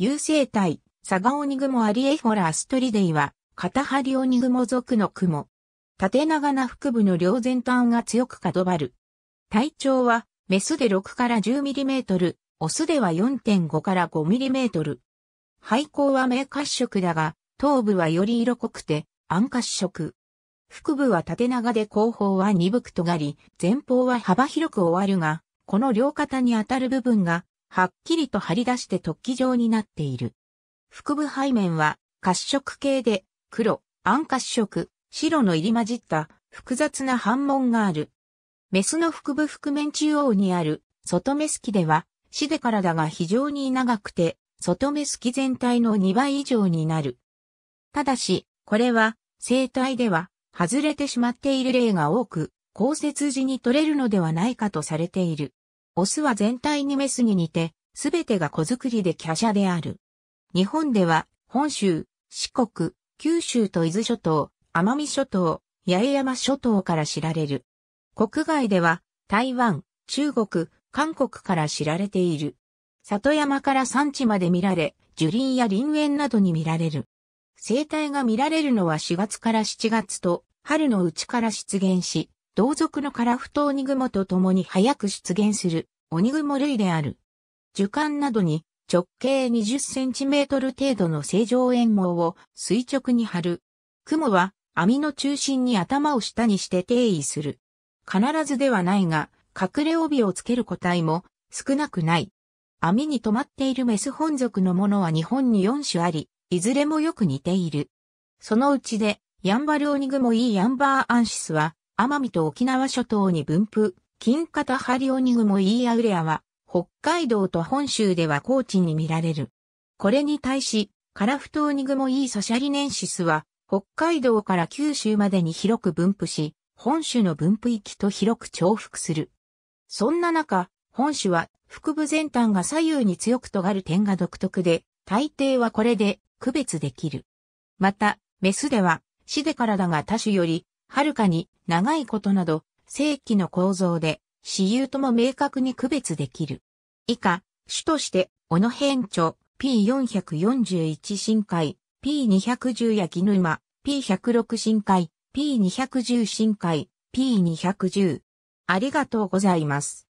有生体、サガオニグモアリエフォラアストリデイは、カタハリオニグモ属のクモ。縦長な腹部の両前端が強く角張る。体長は、メスで6から1 0トル、オスでは4.5から5トル。背後は明褐色だが、頭部はより色濃くて、暗褐色。腹部は縦長で後方は鈍く尖り、前方は幅広く終わるが、この両肩に当たる部分がはっきりと張り出して突起状になっている。腹部背面は褐色系で黒、暗褐色、白の入り混じった複雑な反紋がある。メスの腹部覆面中央にある外メスキでは、死で体が非常に長くて、外メスキ全体の2倍以上になる。ただし、これは生体では外れてしまっている例が多く、降雪時に取れるのではないかとされている。オスは全体にメスに似て、すべてが子作りで華奢である。日本では、本州、四国、九州と伊豆諸島、奄美諸島、八重山諸島から知られる。国外では、台湾、中国、韓国から知られている。里山から山地まで見られ、樹林や林園などに見られる。生態が見られるのは4月から7月と、春のうちから出現し、同族のカラフト鬼雲と共に早く出現する鬼雲類である。樹幹などに直径20センチメートル程度の正常円毛を垂直に張る。雲は網の中心に頭を下にして定位する。必ずではないが、隠れ帯をつける個体も少なくない。網に止まっているメス本族のものは日本に4種あり、いずれもよく似ている。そのうちで、ヤンバルオニグモイヤンバーアンシスは、奄美と沖縄諸島に分布、金型ハリオニグモイーアウレアは、北海道と本州では高地に見られる。これに対し、カラフトオニグモイーソシャリネンシスは、北海道から九州までに広く分布し、本州の分布域と広く重複する。そんな中、本州は腹部全端が左右に強く尖る点が独特で、大抵はこれで区別できる。また、メスでは、死で体が多種よりはるかに長いことなど、正規の構造で、私有とも明確に区別できる。以下、主として、小野辺著 P441 深海、P210 や木沼、P106 深海、P210 深海、P210。ありがとうございます。